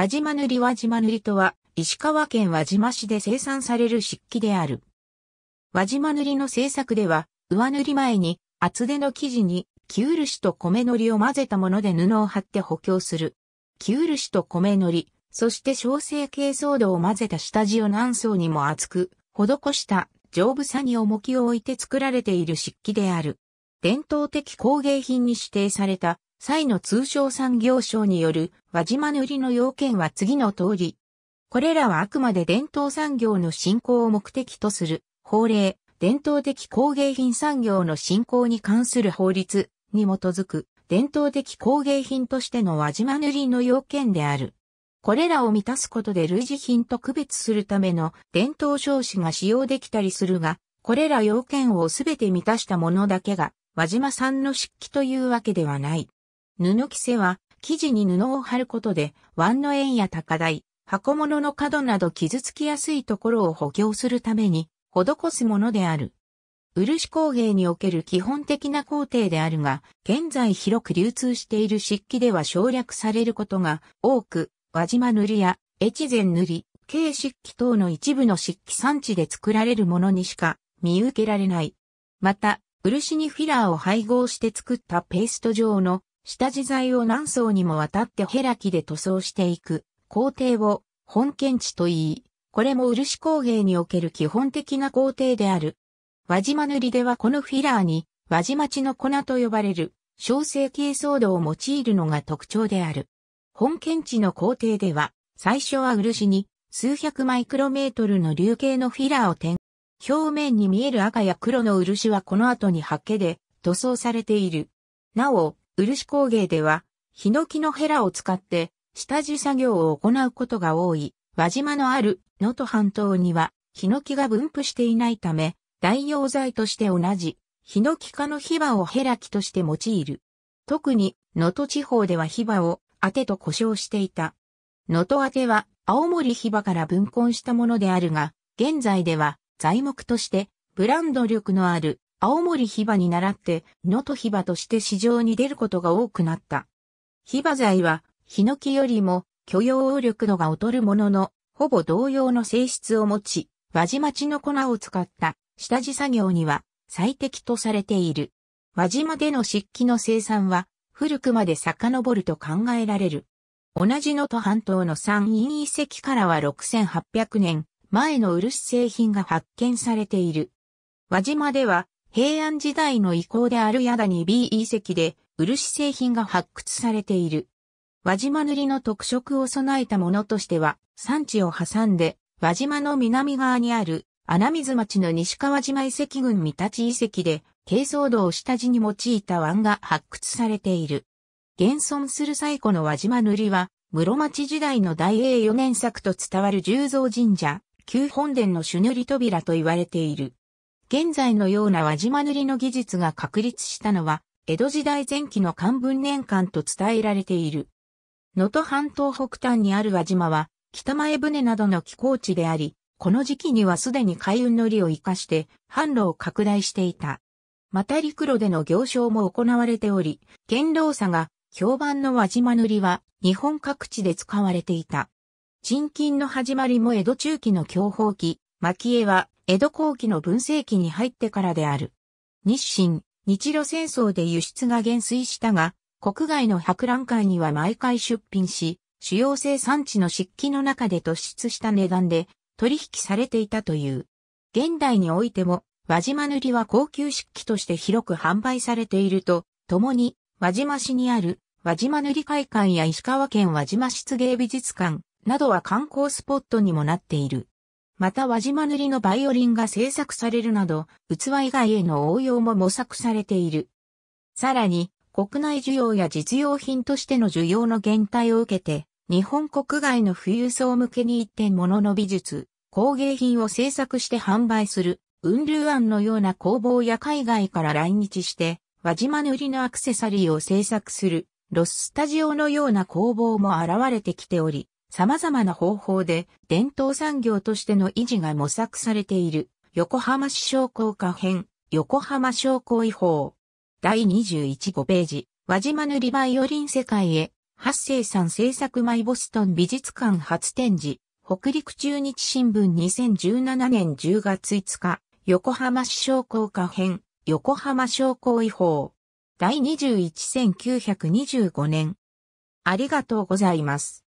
輪島塗輪島塗とは、石川県輪島市で生産される漆器である。輪島塗の製作では、上塗り前に厚手の生地に木漆と米糊を混ぜたもので布を貼って補強する。木漆と米糊、そして小成珪藻土を混ぜた下地を何層にも厚く、施した丈夫さに重きを置いて作られている漆器である。伝統的工芸品に指定された際の通商産業省による輪島塗りの要件は次の通り。これらはあくまで伝統産業の振興を目的とする法令、伝統的工芸品産業の振興に関する法律に基づく伝統的工芸品としての輪島塗りの要件である。これらを満たすことで類似品と区別するための伝統商紙が使用できたりするが、これら要件をすべて満たしたものだけが、輪島産の漆器というわけではない。布着せは、生地に布を貼ることで、腕の円や高台、箱物の角など傷つきやすいところを補強するために、施すものである。漆工芸における基本的な工程であるが、現在広く流通している漆器では省略されることが多く、輪島塗や越前塗、り、軽漆器等の一部の漆器産地で作られるものにしか見受けられない。また、漆にフィラーを配合して作ったペースト状の下地材を何層にもわたってヘラキで塗装していく工程を本検地と言い、これも漆工芸における基本的な工程である。輪島塗ではこのフィラーに輪島地の粉と呼ばれる小成形層土を用いるのが特徴である。本検地の工程では最初は漆に数百マイクロメートルの流形のフィラーを点。表面に見える赤や黒の漆はこの後に刷毛で塗装されている。なお、漆工芸では、ヒノキのヘラを使って、下地作業を行うことが多い、輪島のある能登半島には、ヒノキが分布していないため、代用材として同じ、ヒノキ科のヒバをヘラキとして用いる。特に、能登地方ではヒバを、当てと呼称していた。能登当ては、青森ヒバから分根したものであるが、現在では、材木として、ブランド力のある、青森ヒバに倣って、能登ヒバとして市場に出ることが多くなった。ヒバ材は、ヒノキよりも許容力度が劣るものの、ほぼ同様の性質を持ち、輪島地の粉を使った下地作業には最適とされている。輪島での漆器の生産は古くまで遡ると考えられる。同じ能登半島の山陰遺跡からは6800年前の漆製品が発見されている。輪島では平安時代の遺構である矢谷 B 遺跡で漆製品が発掘されている。輪島塗の特色を備えたものとしては、産地を挟んで、輪島の南側にある、穴水町の西川島遺跡群三立遺跡で、軽装土を下地に用いた湾が発掘されている。現存する最古の輪島塗は、室町時代の大英4年作と伝わる十蔵神社、旧本殿の朱塗り扉と言われている。現在のような輪島塗の技術が確立したのは、江戸時代前期の漢文年間と伝えられている。能登半島北端にある輪島は、北前船などの寄港地であり、この時期にはすでに海運のりを生かして販路を拡大していた。また陸路での行商も行われており、堅牢さが評判の輪島塗は日本各地で使われていた。沈金の始まりも江戸中期の享保期、蒔絵は江戸後期の文政期に入ってからである。日清、日露戦争で輸出が減衰したが、国外の博覧会には毎回出品し、主要生産地の漆器の中で突出した値段で取引されていたという。現代においても、輪島塗は高級漆器として広く販売されていると、共に、輪島市にある輪島塗会館や石川県輪島漆芸美術館などは観光スポットにもなっている。また輪島塗のバイオリンが製作されるなど、器以外への応用も模索されている。さらに、国内需要や実用品としての需要の減退を受けて、日本国外の富裕層向けに一点物の美術、工芸品を制作して販売する、雲アンのような工房や海外から来日して、輪島塗のアクセサリーを制作する、ロススタジオのような工房も現れてきており、様々な方法で伝統産業としての維持が模索されている横浜市商工科編横浜商工違法第215ページ輪島塗りバイオリン世界へ八世さん制作マイボストン美術館初展示北陸中日新聞2017年10月5日横浜市商工科編横浜商工違法第21925年ありがとうございます。